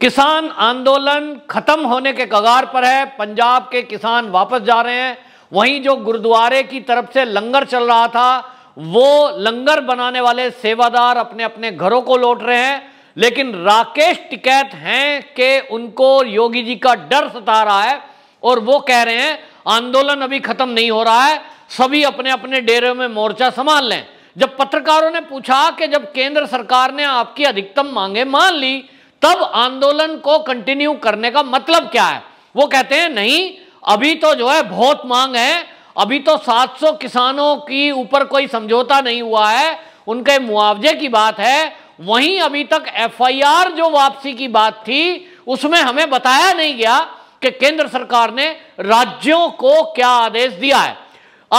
किसान आंदोलन खत्म होने के कगार पर है पंजाब के किसान वापस जा रहे हैं वहीं जो गुरुद्वारे की तरफ से लंगर चल रहा था वो लंगर बनाने वाले सेवादार अपने अपने घरों को लौट रहे हैं लेकिन राकेश टिकैत हैं कि उनको योगी जी का डर सता रहा है और वो कह रहे हैं आंदोलन अभी खत्म नहीं हो रहा है सभी अपने अपने डेरे में मोर्चा संभाल लें जब पत्रकारों ने पूछा कि जब केंद्र सरकार ने आपकी अधिकतम मांगे मान ली तब आंदोलन को कंटिन्यू करने का मतलब क्या है वो कहते हैं नहीं अभी तो जो है बहुत मांग है अभी तो 700 किसानों की ऊपर कोई समझौता नहीं हुआ है उनके मुआवजे की बात है वहीं अभी तक एफआईआर जो वापसी की बात थी उसमें हमें बताया नहीं गया कि केंद्र सरकार ने राज्यों को क्या आदेश दिया है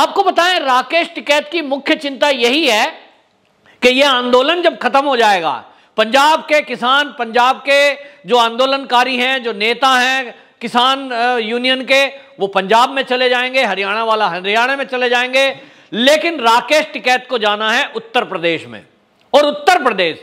आपको बताएं राकेश टिकैत की मुख्य चिंता यही है कि यह आंदोलन जब खत्म हो जाएगा पंजाब के किसान पंजाब के जो आंदोलनकारी हैं जो नेता हैं किसान यूनियन के वो पंजाब में चले जाएंगे हरियाणा वाला हरियाणा में चले जाएंगे लेकिन राकेश टिकैत को जाना है उत्तर प्रदेश में और उत्तर प्रदेश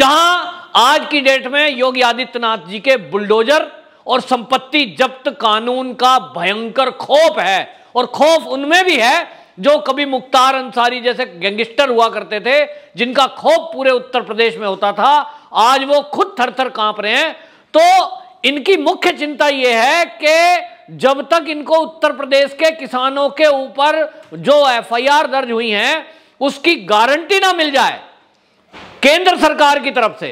जहां आज की डेट में योगी आदित्यनाथ जी के बुलडोजर और संपत्ति जब्त कानून का भयंकर खोप है और खौफ उनमें भी है जो कभी मुख्तार अंसारी जैसे गैंगस्टर हुआ करते थे जिनका खौफ पूरे उत्तर प्रदेश में होता था आज वो खुद थर थर कांप रहे हैं तो इनकी मुख्य चिंता यह है कि जब तक इनको उत्तर प्रदेश के किसानों के ऊपर जो एफआईआर दर्ज हुई हैं उसकी गारंटी ना मिल जाए केंद्र सरकार की तरफ से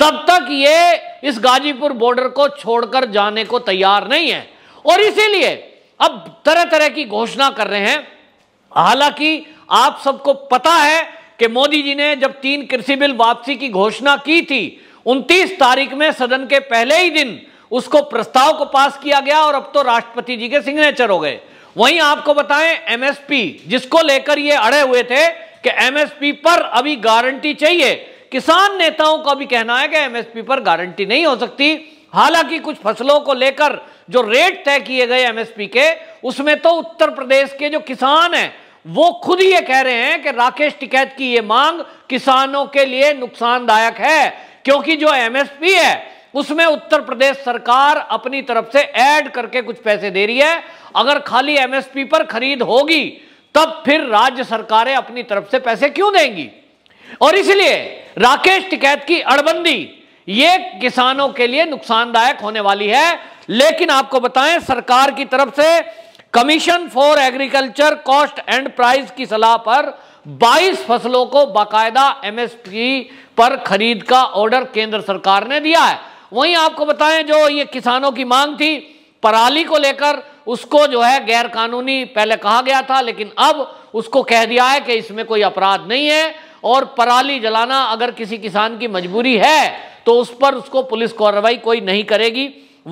तब तक ये इस गाजीपुर बॉर्डर को छोड़कर जाने को तैयार नहीं है और इसीलिए अब तरह तरह की घोषणा कर रहे हैं हालांकि आप सबको पता है कि मोदी जी ने जब तीन कृषि बिल वापसी की घोषणा की थी 29 तारीख में सदन के पहले ही दिन उसको प्रस्ताव को पास किया गया और अब तो राष्ट्रपति जी के सिग्नेचर हो गए वहीं आपको बताएं एमएसपी जिसको लेकर ये अड़े हुए थे कि एमएसपी पर अभी गारंटी चाहिए किसान नेताओं का भी कहना है कि एमएसपी पर गारंटी नहीं हो सकती हालांकि कुछ फसलों को लेकर जो रेट तय किए गए एमएसपी के उसमें तो उत्तर प्रदेश के जो किसान हैं वो खुद ये कह रहे हैं कि राकेश टिकैत की ये मांग किसानों के लिए नुकसानदायक है क्योंकि जो एमएसपी है उसमें उत्तर प्रदेश सरकार अपनी तरफ से ऐड करके कुछ पैसे दे रही है अगर खाली एमएसपी पर खरीद होगी तब फिर राज्य सरकारें अपनी तरफ से पैसे क्यों देंगी और इसलिए राकेश टिकैत की अड़बंदी ये किसानों के लिए नुकसानदायक होने वाली है लेकिन आपको बताएं सरकार की तरफ से commission for agriculture cost and price की सलाह पर 22 फसलों को बाकायदा एमएसपी पर खरीद का ऑर्डर केंद्र सरकार ने दिया है वहीं आपको बताएं जो ये किसानों की मांग थी पराली को लेकर उसको जो है गैर कानूनी पहले कहा गया था लेकिन अब उसको कह दिया है कि इसमें कोई अपराध नहीं है और पराली जलाना अगर किसी किसान की मजबूरी है तो उस पर उसको पुलिस कार्रवाई कोई नहीं करेगी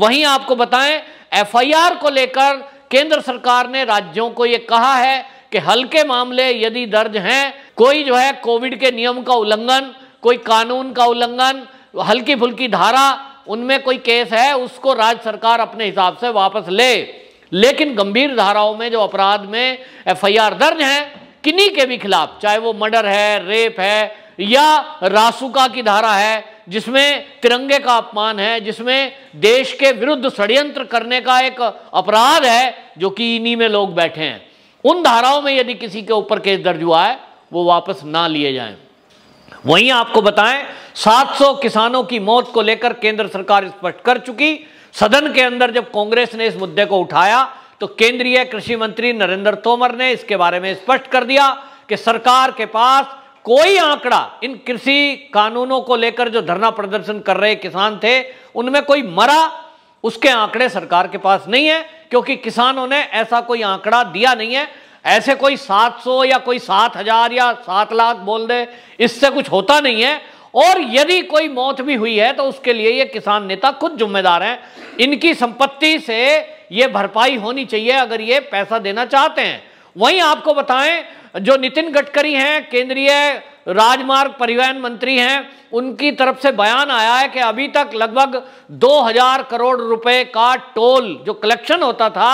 वहीं आपको बताएं एफआईआर को लेकर केंद्र सरकार ने राज्यों को यह कहा है कि हल्के मामले यदि दर्ज हैं कोई जो है कोविड के नियम का उल्लंघन कोई कानून का उल्लंघन हल्की फुल्की धारा उनमें कोई केस है उसको राज्य सरकार अपने हिसाब से वापस ले लेकिन गंभीर धाराओं में जो अपराध में एफआईआर दर्ज हैं किन्हीं के भी खिलाफ चाहे वो मर्डर है रेप है या रासुका की धारा है जिसमें तिरंगे का अपमान है जिसमें देश के विरुद्ध षड्यंत्र करने का एक अपराध है जो कि इन्हीं में लोग बैठे हैं उन धाराओं में यदि किसी के ऊपर केस दर्ज हुआ है वो वापस ना लिए जाए वहीं आपको बताएं 700 किसानों की मौत को लेकर केंद्र सरकार स्पष्ट कर चुकी सदन के अंदर जब कांग्रेस ने इस मुद्दे को उठाया तो केंद्रीय कृषि मंत्री नरेंद्र तोमर ने इसके बारे में स्पष्ट कर दिया कि सरकार के पास कोई आंकड़ा इन कृषि कानूनों को लेकर जो धरना प्रदर्शन कर रहे किसान थे उनमें कोई मरा उसके आंकड़े सरकार के पास नहीं है क्योंकि किसानों ने ऐसा कोई आंकड़ा दिया नहीं है ऐसे कोई 700 या कोई 7000 या 7 लाख बोल दे इससे कुछ होता नहीं है और यदि कोई मौत भी हुई है तो उसके लिए ये किसान नेता खुद जिम्मेदार हैं इनकी संपत्ति से ये भरपाई होनी चाहिए अगर ये पैसा देना चाहते हैं वहीं आपको बताएं जो नितिन गडकरी हैं केंद्रीय राजमार्ग परिवहन मंत्री हैं उनकी तरफ से बयान आया है कि अभी तक लगभग 2000 करोड़ रुपए का टोल जो कलेक्शन होता था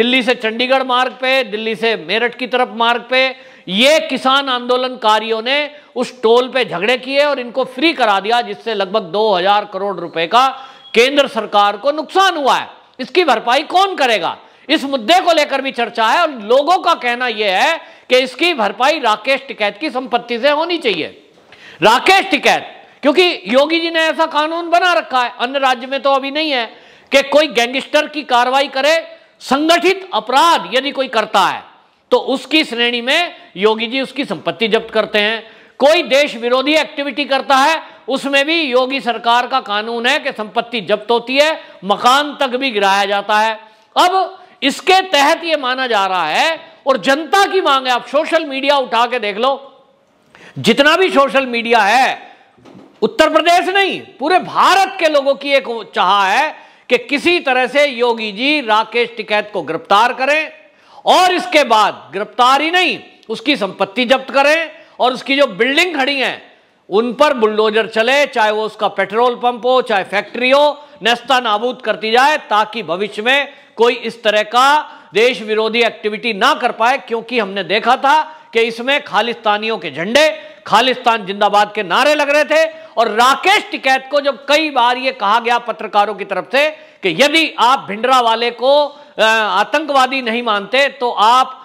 दिल्ली से चंडीगढ़ मार्ग पे दिल्ली से मेरठ की तरफ मार्ग पे ये किसान आंदोलनकारियों ने उस टोल पे झगड़े किए और इनको फ्री करा दिया जिससे लगभग 2000 करोड़ रुपए का केंद्र सरकार को नुकसान हुआ है इसकी भरपाई कौन करेगा इस मुद्दे को लेकर भी चर्चा है और लोगों का कहना यह है कि इसकी भरपाई राकेश टिकैत की संपत्ति से होनी चाहिए राकेश टिकैत क्योंकि योगी जी ने ऐसा कानून बना रखा है अन्य राज्य में तो अभी नहीं है कि कोई गैंगस्टर की कार्रवाई करे संगठित अपराध यदि कोई करता है तो उसकी श्रेणी में योगी जी उसकी संपत्ति जब्त करते हैं कोई देश विरोधी एक्टिविटी करता है उसमें भी योगी सरकार का कानून है कि संपत्ति जब्त होती है मकान तक भी गिराया जाता है अब इसके तहत यह माना जा रहा है और जनता की मांग है आप सोशल मीडिया उठा के देख लो जितना भी सोशल मीडिया है उत्तर प्रदेश नहीं पूरे भारत के लोगों की एक चाह है कि किसी तरह से योगी जी राकेश टिकैत को गिरफ्तार करें और इसके बाद गिरफ्तार ही नहीं उसकी संपत्ति जब्त करें और उसकी जो बिल्डिंग खड़ी है उन पर बुलडोजर चले चाहे वो उसका पेट्रोल पंप हो चाहे फैक्ट्री हो नस्ता नाबूद करती जाए ताकि भविष्य में कोई इस तरह का देश विरोधी एक्टिविटी ना कर पाए क्योंकि हमने देखा था कि इसमें खालिस्तानियों के झंडे खालिस्तान जिंदाबाद के नारे लग रहे थे और राकेश टिकैत को जब कई बार यह कहा गया पत्रकारों की तरफ से कि यदि आप भिंडरा वाले को आतंकवादी नहीं मानते तो आप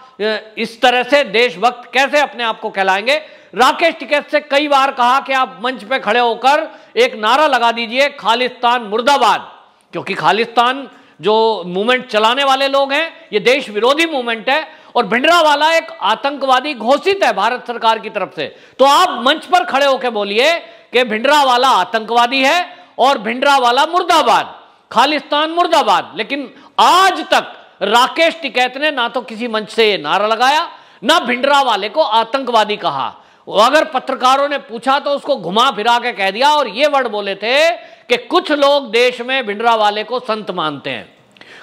इस तरह से देशभक्त कैसे अपने आप को कहलाएंगे राकेश टिकैत से कई बार कहा कि आप मंच पर खड़े होकर एक नारा लगा दीजिए खालिस्तान मुर्दाबाद क्योंकि खालिस्तान जो मूवमेंट चलाने वाले लोग हैं ये देश विरोधी मूवमेंट है और भिंडरा वाला एक आतंकवादी घोषित है भारत सरकार की तरफ से तो आप मंच पर खड़े होकर बोलिए कि भिंडरा वाला आतंकवादी है और भिंडरा वाला मुर्दाबाद खालिस्तान मुर्दाबाद लेकिन आज तक राकेश टिकैत ने ना तो किसी मंच से नारा लगाया ना भिंडरा वाले को आतंकवादी कहा अगर पत्रकारों ने पूछा तो उसको घुमा फिरा के कह दिया और ये वर्ड बोले थे कि कुछ लोग देश में भिंडरा वाले को संत मानते हैं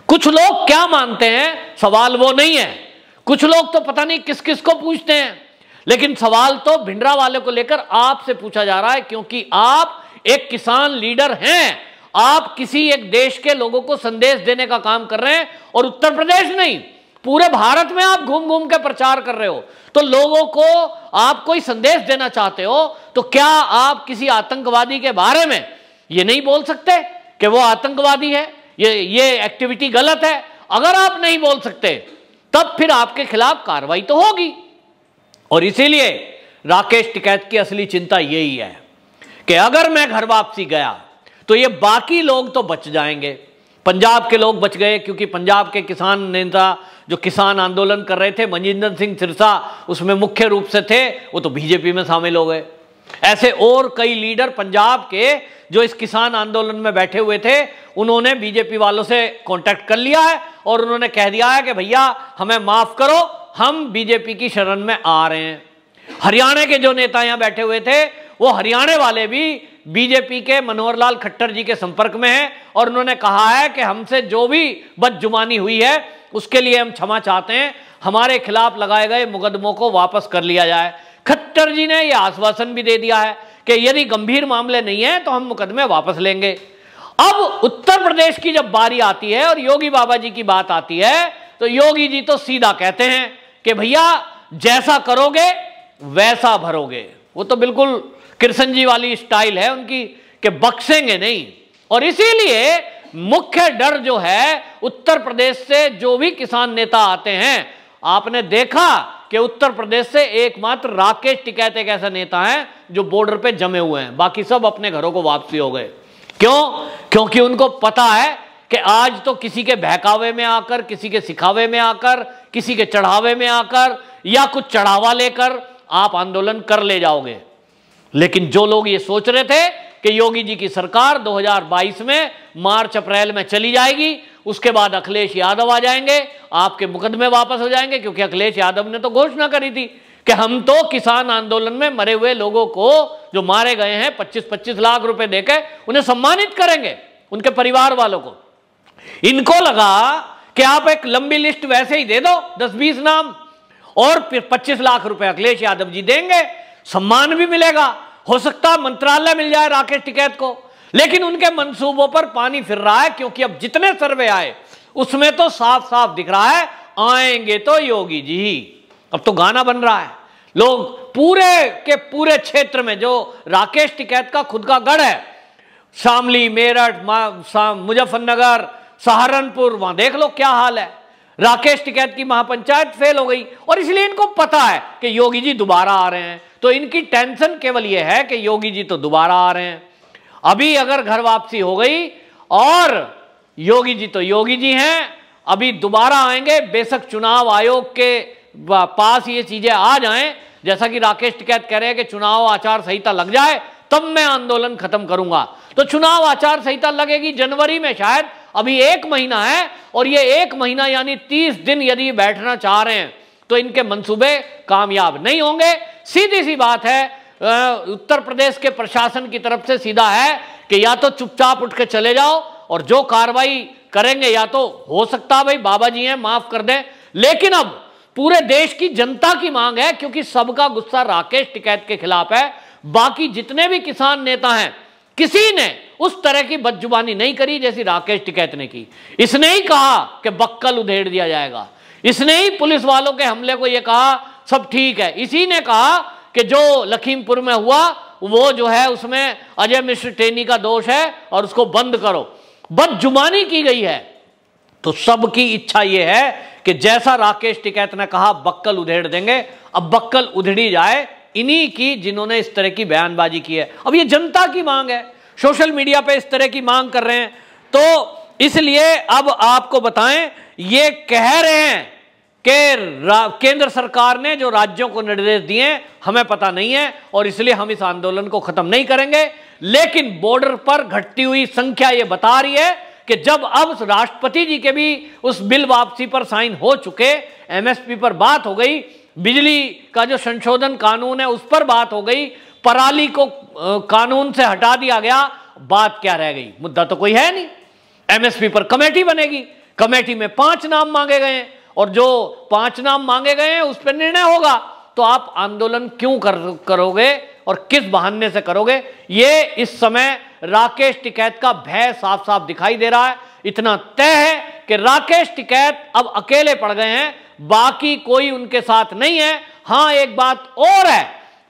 कुछ लोग क्या मानते हैं सवाल वो नहीं है कुछ लोग तो पता नहीं किस किस को पूछते हैं लेकिन सवाल तो भिंडरा वाले को लेकर आपसे पूछा जा रहा है क्योंकि आप एक किसान लीडर हैं आप किसी एक देश के लोगों को संदेश देने का काम कर रहे हैं और उत्तर प्रदेश नहीं पूरे भारत में आप घूम घूम के प्रचार कर रहे हो तो लोगों को आप कोई संदेश देना चाहते हो तो क्या आप किसी आतंकवादी के बारे में ये नहीं बोल सकते कि वो आतंकवादी है ये ये एक्टिविटी गलत है अगर आप नहीं बोल सकते तब फिर आपके खिलाफ कार्रवाई तो होगी और इसीलिए राकेश टिकैत की असली चिंता यही है कि अगर मैं घर वापसी गया तो ये बाकी लोग तो बच जाएंगे पंजाब के लोग बच गए क्योंकि पंजाब के किसान नेता जो किसान आंदोलन कर रहे थे मनजिंदर सिंह सिरसा उसमें मुख्य रूप से थे वो तो बीजेपी में शामिल हो गए ऐसे और कई लीडर पंजाब के जो इस किसान आंदोलन में बैठे हुए थे उन्होंने बीजेपी वालों से कांटेक्ट कर लिया है और उन्होंने कह दिया है कि भैया हमें माफ करो हम बीजेपी की शरण में आ रहे हैं हरियाणा के जो नेता यहां बैठे हुए थे वो हरियाणा वाले भी बीजेपी के मनोहर लाल खट्टर जी के संपर्क में हैं और उन्होंने कहा है कि हमसे जो भी बदजुमानी हुई है उसके लिए हम क्षमा चाहते हैं हमारे खिलाफ लगाए गए मुकदमों को वापस कर लिया जाए खट्टर जी ने यह आश्वासन भी दे दिया है कि यदि गंभीर मामले नहीं है तो हम मुकदमे वापस लेंगे अब उत्तर प्रदेश की जब बारी आती है और योगी बाबा जी की बात आती है तो योगी जी तो सीधा कहते हैं कि भैया जैसा करोगे वैसा भरोगे वो तो बिल्कुल कृष्ण जी वाली स्टाइल है उनकी कि बक्सेंगे नहीं और इसीलिए मुख्य डर जो है उत्तर प्रदेश से जो भी किसान नेता आते हैं आपने देखा कि उत्तर प्रदेश से एकमात्र राकेश टिकैत एक ऐसा नेता है जो बॉर्डर पे जमे हुए हैं बाकी सब अपने घरों को वापसी हो गए क्यों क्योंकि उनको पता है कि आज तो किसी के बहकावे में आकर किसी के सिखावे में आकर किसी के चढ़ावे में आकर या कुछ चढ़ावा लेकर आप आंदोलन कर ले जाओगे लेकिन जो लोग ये सोच रहे थे कि योगी जी की सरकार 2022 में मार्च अप्रैल में चली जाएगी उसके बाद अखिलेश यादव आ जाएंगे आपके मुकदमे वापस हो जाएंगे क्योंकि अखिलेश यादव ने तो घोषणा करी थी कि हम तो किसान आंदोलन में मरे हुए लोगों को जो मारे गए हैं 25-25 लाख रुपए देकर उन्हें सम्मानित करेंगे उनके परिवार वालों को इनको लगा कि आप एक लंबी लिस्ट वैसे ही दे दो दस बीस नाम और फिर पच्चीस लाख रुपए अखिलेश यादव जी देंगे सम्मान भी मिलेगा हो सकता मंत्रालय मिल जाए राकेश टिकैत को लेकिन उनके मंसूबों पर पानी फिर रहा है क्योंकि अब जितने सर्वे आए उसमें तो साफ साफ दिख रहा है आएंगे तो योगी जी अब तो गाना बन रहा है लोग पूरे के पूरे क्षेत्र में जो राकेश टिकैत का खुद का गढ़ है शामली मेरठ मुजफ्फरनगर सहारनपुर वहां देख लो क्या हाल है राकेश टिकैत की महापंचायत फेल हो गई और इसलिए इनको पता है कि योगी जी दोबारा आ रहे हैं तो इनकी टेंशन केवल यह है कि योगी जी तो दोबारा आ रहे हैं अभी अगर घर वापसी हो गई और योगी जी तो योगी जी हैं अभी दोबारा आएंगे बेशक चुनाव आयोग के पास ये चीजें आ जाएं जैसा कि राकेश टिकैत कह रहे हैं कि चुनाव आचार संहिता लग जाए तब मैं आंदोलन खत्म करूंगा तो चुनाव आचार संहिता लगेगी जनवरी में शायद अभी एक महीना है और ये एक महीना यानी तीस दिन यदि बैठना चाह रहे हैं तो इनके मंसूबे कामयाब नहीं होंगे सीधी सी बात है उत्तर प्रदेश के प्रशासन की तरफ से सीधा है कि या तो चुपचाप उठ के चले जाओ और जो कार्रवाई करेंगे या तो हो सकता है भाई बाबा जी हैं माफ कर दें लेकिन अब पूरे देश की जनता की मांग है क्योंकि सबका गुस्सा राकेश टिकैत के खिलाफ है बाकी जितने भी किसान नेता हैं किसी ने उस तरह की बदजुबानी नहीं करी जैसी राकेश टिकैत ने की इसने ही कहा कि बक्कल उधेड़ दिया जाएगा इसने ही पुलिस वालों के हमले को यह कहा सब ठीक है इसी ने कहा कि जो लखीमपुर में हुआ वो जो है उसमें अजय मिश्र टेनी का दोष है और उसको बंद करो बदजुबानी की गई है तो सबकी इच्छा यह है कि जैसा राकेश टिकैत ने कहा बक्कल उधेड़ देंगे अब बक्कल उधड़ी जाए इन्हीं की जिन्होंने इस तरह की बयानबाजी की है अब ये जनता की मांग है सोशल मीडिया पे इस तरह की मांग कर रहे हैं तो इसलिए अब आपको बताएं ये कह रहे हैं कि केंद्र सरकार ने जो राज्यों को निर्देश दिए हमें पता नहीं है और इसलिए हम इस आंदोलन को खत्म नहीं करेंगे लेकिन बॉर्डर पर घटती हुई संख्या ये बता रही है कि जब अब राष्ट्रपति जी के भी उस बिल वापसी पर साइन हो चुके एमएसपी पर बात हो गई बिजली का जो संशोधन कानून है उस पर बात हो गई पराली को कानून से हटा दिया गया बात क्या रह गई मुद्दा तो कोई है नहीं एमएसपी पर कमेटी बनेगी कमेटी में पांच नाम मांगे गए हैं और जो पांच नाम मांगे गए हैं उस पर निर्णय होगा तो आप आंदोलन क्यों कर, करोगे और किस बहाने से करोगे ये इस समय राकेश टिकैत का भय साफ साफ दिखाई दे रहा है इतना तय है कि राकेश टिकैत अब अकेले पड़ गए हैं बाकी कोई उनके साथ नहीं है हां एक बात और है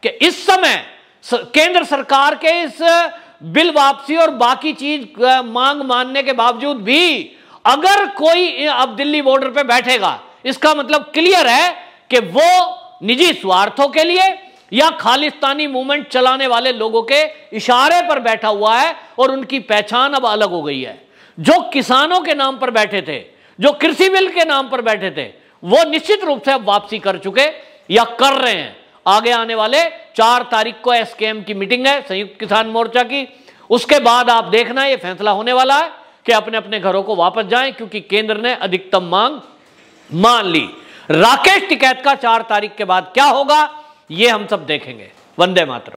कि इस समय केंद्र सरकार के इस बिल वापसी और बाकी चीज मांग मानने के बावजूद भी अगर कोई अब दिल्ली बॉर्डर पे बैठेगा इसका मतलब क्लियर है कि वो निजी स्वार्थों के लिए या खालिस्तानी मूवमेंट चलाने वाले लोगों के इशारे पर बैठा हुआ है और उनकी पहचान अब अलग हो गई है जो किसानों के नाम पर बैठे थे जो कृषि बिल के नाम पर बैठे थे वो निश्चित रूप से अब वापसी कर चुके या कर रहे हैं आगे आने वाले चार तारीख को एसकेएम की मीटिंग है संयुक्त किसान मोर्चा की उसके बाद आप देखना ये फैसला होने वाला है कि अपने अपने घरों को वापस जाए क्योंकि केंद्र ने अधिकतम मांग मान ली राकेश टिकैत का चार तारीख के बाद क्या होगा ये हम सब देखेंगे वंदे मातरम